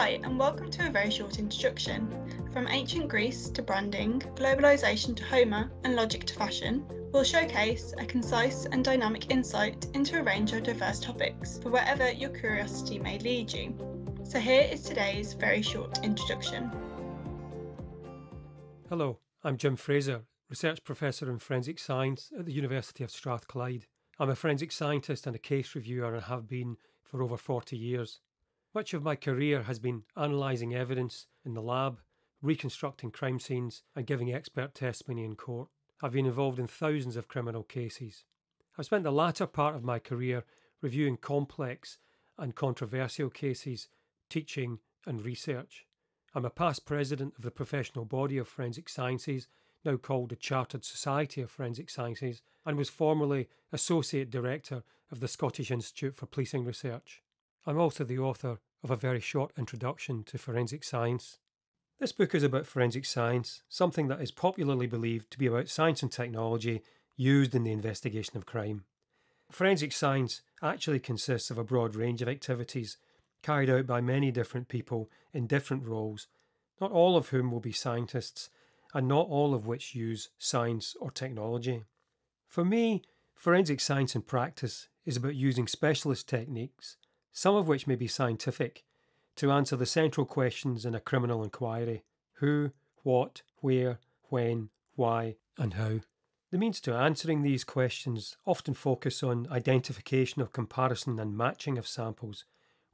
Hi, and welcome to a very short introduction. From ancient Greece to branding, globalisation to Homer, and logic to fashion, we'll showcase a concise and dynamic insight into a range of diverse topics for wherever your curiosity may lead you. So, here is today's very short introduction. Hello, I'm Jim Fraser, Research Professor in Forensic Science at the University of Strathclyde. I'm a forensic scientist and a case reviewer and have been for over 40 years. Much of my career has been analysing evidence in the lab, reconstructing crime scenes, and giving expert testimony in court. I've been involved in thousands of criminal cases. I've spent the latter part of my career reviewing complex and controversial cases, teaching and research. I'm a past president of the professional body of forensic sciences, now called the Chartered Society of Forensic Sciences, and was formerly associate director of the Scottish Institute for Policing Research. I'm also the author of a very short introduction to forensic science. This book is about forensic science, something that is popularly believed to be about science and technology used in the investigation of crime. Forensic science actually consists of a broad range of activities carried out by many different people in different roles, not all of whom will be scientists, and not all of which use science or technology. For me, forensic science in practice is about using specialist techniques some of which may be scientific, to answer the central questions in a criminal inquiry who, what, where, when, why, and how. The means to answering these questions often focus on identification of comparison and matching of samples,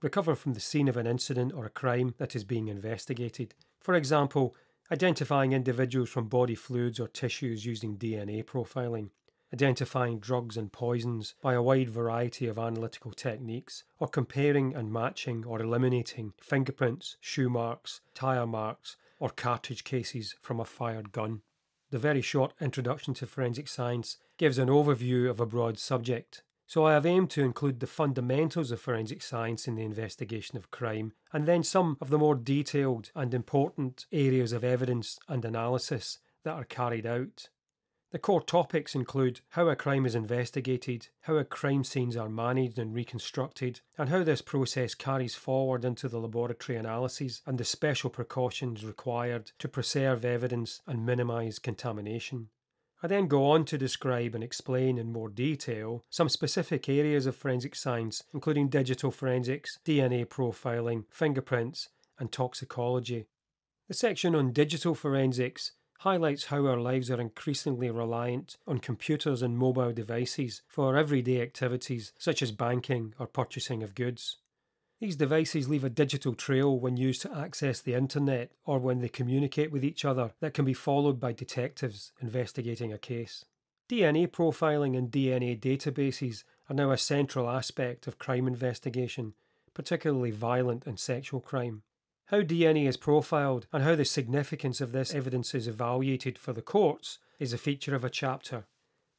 recovered from the scene of an incident or a crime that is being investigated. For example, identifying individuals from body fluids or tissues using DNA profiling identifying drugs and poisons by a wide variety of analytical techniques, or comparing and matching or eliminating fingerprints, shoe marks, tyre marks, or cartridge cases from a fired gun. The very short introduction to forensic science gives an overview of a broad subject, so I have aimed to include the fundamentals of forensic science in the investigation of crime, and then some of the more detailed and important areas of evidence and analysis that are carried out. The core topics include how a crime is investigated, how crime scenes are managed and reconstructed, and how this process carries forward into the laboratory analyses and the special precautions required to preserve evidence and minimise contamination. I then go on to describe and explain in more detail some specific areas of forensic science, including digital forensics, DNA profiling, fingerprints, and toxicology. The section on digital forensics highlights how our lives are increasingly reliant on computers and mobile devices for everyday activities such as banking or purchasing of goods. These devices leave a digital trail when used to access the internet or when they communicate with each other that can be followed by detectives investigating a case. DNA profiling and DNA databases are now a central aspect of crime investigation, particularly violent and sexual crime. How DNA is profiled and how the significance of this evidence is evaluated for the courts is a feature of a chapter.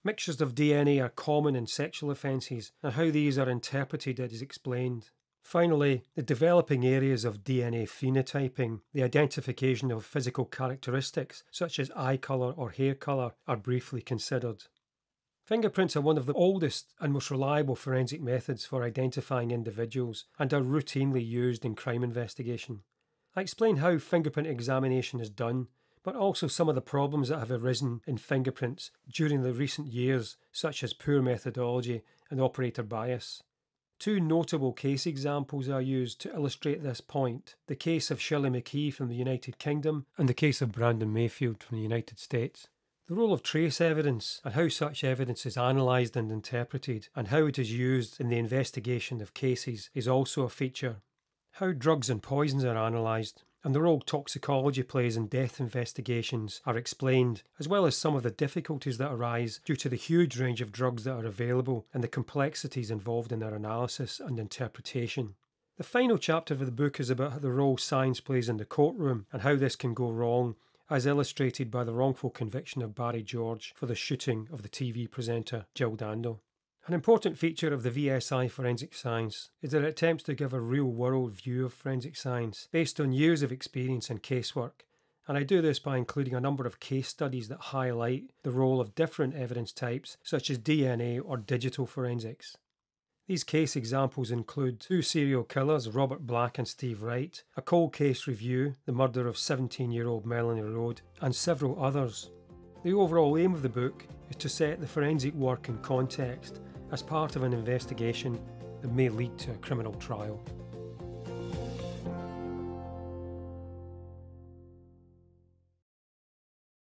Mixtures of DNA are common in sexual offences, and how these are interpreted is explained. Finally, the developing areas of DNA phenotyping, the identification of physical characteristics such as eye colour or hair colour, are briefly considered. Fingerprints are one of the oldest and most reliable forensic methods for identifying individuals and are routinely used in crime investigation. I explain how fingerprint examination is done, but also some of the problems that have arisen in fingerprints during the recent years, such as poor methodology and operator bias. Two notable case examples are used to illustrate this point the case of Shirley McKee from the United Kingdom and the case of Brandon Mayfield from the United States. The role of trace evidence and how such evidence is analysed and interpreted, and how it is used in the investigation of cases, is also a feature how drugs and poisons are analysed, and the role toxicology plays in death investigations are explained, as well as some of the difficulties that arise due to the huge range of drugs that are available and the complexities involved in their analysis and interpretation. The final chapter of the book is about the role science plays in the courtroom and how this can go wrong, as illustrated by the wrongful conviction of Barry George for the shooting of the TV presenter Jill Dando. An important feature of the VSI forensic science is that it attempts to give a real world view of forensic science based on years of experience and casework. And I do this by including a number of case studies that highlight the role of different evidence types, such as DNA or digital forensics. These case examples include two serial killers, Robert Black and Steve Wright, a cold case review, the murder of 17 year old Melanie Rode, and several others. The overall aim of the book is to set the forensic work in context as part of an investigation that may lead to a criminal trial.